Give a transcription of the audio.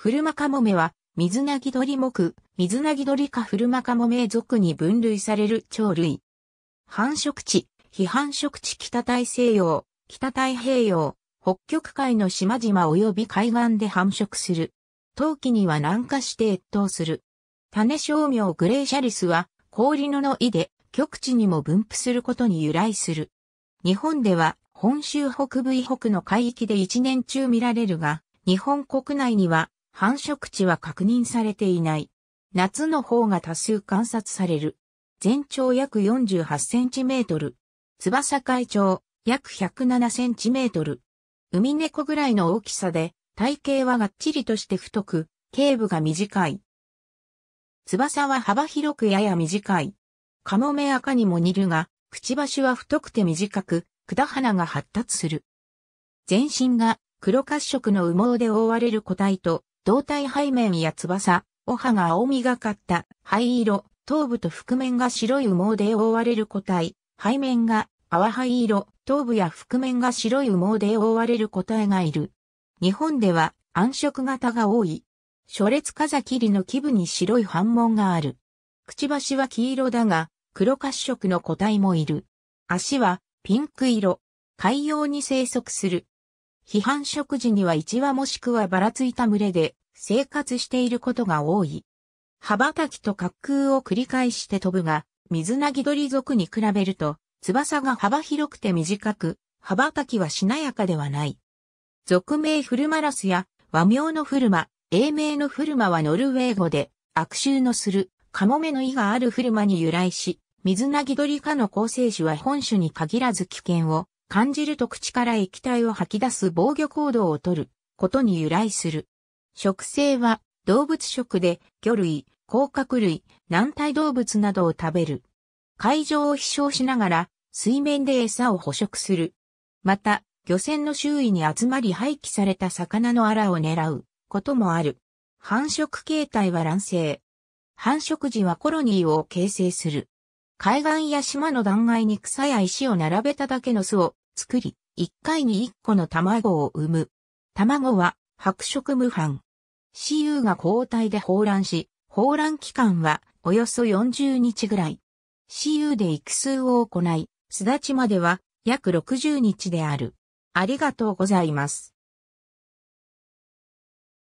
フルマカモメは、水なぎ鳥目、水なぎ鳥かルマカモメ属に分類される鳥類。繁殖地、非繁殖地北大西洋、北太平洋、北極海の島々及び海岸で繁殖する。冬季には南下して越冬する。種商名グレーシャリスは、氷のの意で、極地にも分布することに由来する。日本では、本州北部以北の海域で一年中見られるが、日本国内には繁殖地は確認されていない。夏の方が多数観察される。全長約48センチメートル。翼海長、約107センチメートル。海猫ぐらいの大きさで、体型はがっちりとして太く、頸部が短い。翼は幅広くやや短い。カモメ赤にも似るが、くちばしは太くて短く、管花が発達する。全身が黒褐色の羽毛で覆われる個体と、胴体背面や翼、お歯が青みがかった灰色、頭部と覆面が白い羽毛で覆われる個体、背面が淡灰色、頭部や覆面が白い羽毛で覆われる個体がいる。日本では暗色型が多い。初列カザキリの基部に白い反紋がある。くちばしは黄色だが、黒褐色の個体もいる。足はピンク色。海洋に生息する。批判食時には一羽もしくはばらついた群れで生活していることが多い。羽ばたきと滑空を繰り返して飛ぶが、水なぎ鳥族に比べると、翼が幅広くて短く、羽ばたきはしなやかではない。俗名フルマラスや和名のフルマ、英名のフルマはノルウェー語で、悪臭のする、カモメの意があるフルマに由来し、水なぎ鳥科の構成種は本種に限らず危険を感じると口から液体を吐き出す防御行動をとることに由来する。食性は動物食で魚類、甲殻類、軟体動物などを食べる。海上を飛翔しながら水面で餌を捕食する。また、漁船の周囲に集まり廃棄された魚のアラを狙うこともある。繁殖形態は卵生。繁殖時はコロニーを形成する。海岸や島の断崖に草や石を並べただけの巣を作り、1回に1個の卵を産む。卵は白色無斑。私有が交代で放卵し、放卵期間はおよそ40日ぐらい。私有で育数を行い、巣立ちまでは約60日である。ありがとうございます。